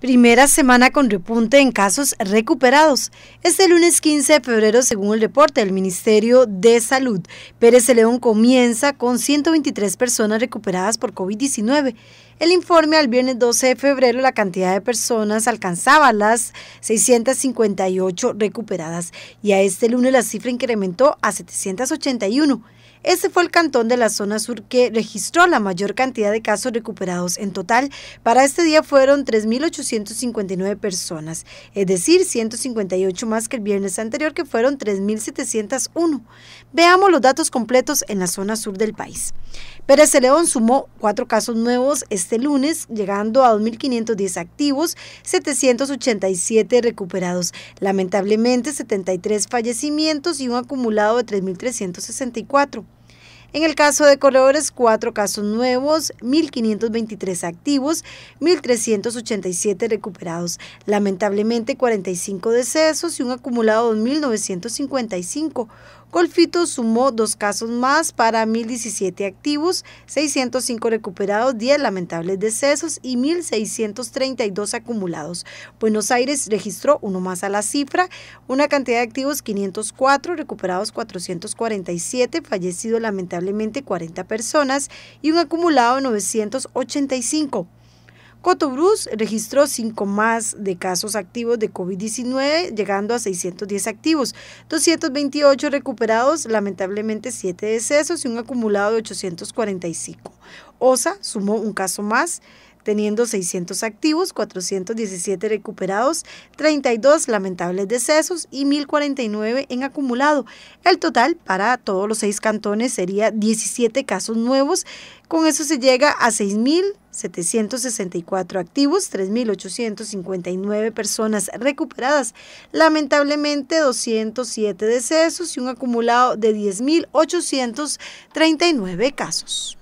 Primera semana con repunte en casos recuperados. Este lunes 15 de febrero, según el reporte del Ministerio de Salud, Pérez de León comienza con 123 personas recuperadas por COVID-19. El informe al viernes 12 de febrero, la cantidad de personas alcanzaba las 658 recuperadas y a este lunes la cifra incrementó a 781. Este fue el cantón de la zona sur que registró la mayor cantidad de casos recuperados en total. Para este día fueron 3.859 personas, es decir, 158 más que el viernes anterior que fueron 3.701. Veamos los datos completos en la zona sur del país. Pérez León sumó cuatro casos nuevos este lunes, llegando a 2.510 activos, 787 recuperados, lamentablemente 73 fallecimientos y un acumulado de 3.364. En el caso de Corredores, cuatro casos nuevos, 1.523 activos, 1.387 recuperados. Lamentablemente, 45 decesos y un acumulado de 2.955. Golfito sumó dos casos más para 1.017 activos, 605 recuperados, 10 lamentables decesos y 1.632 acumulados. Buenos Aires registró uno más a la cifra, una cantidad de activos 504, recuperados 447, fallecido lamentablemente 40 personas y un acumulado de 985. Cotobruz registró 5 más de casos activos de COVID-19, llegando a 610 activos, 228 recuperados, lamentablemente 7 decesos y un acumulado de 845. OSA sumó un caso más teniendo 600 activos, 417 recuperados, 32 lamentables decesos y 1.049 en acumulado. El total para todos los seis cantones sería 17 casos nuevos. Con eso se llega a 6.764 activos, 3.859 personas recuperadas, lamentablemente 207 decesos y un acumulado de 10.839 casos.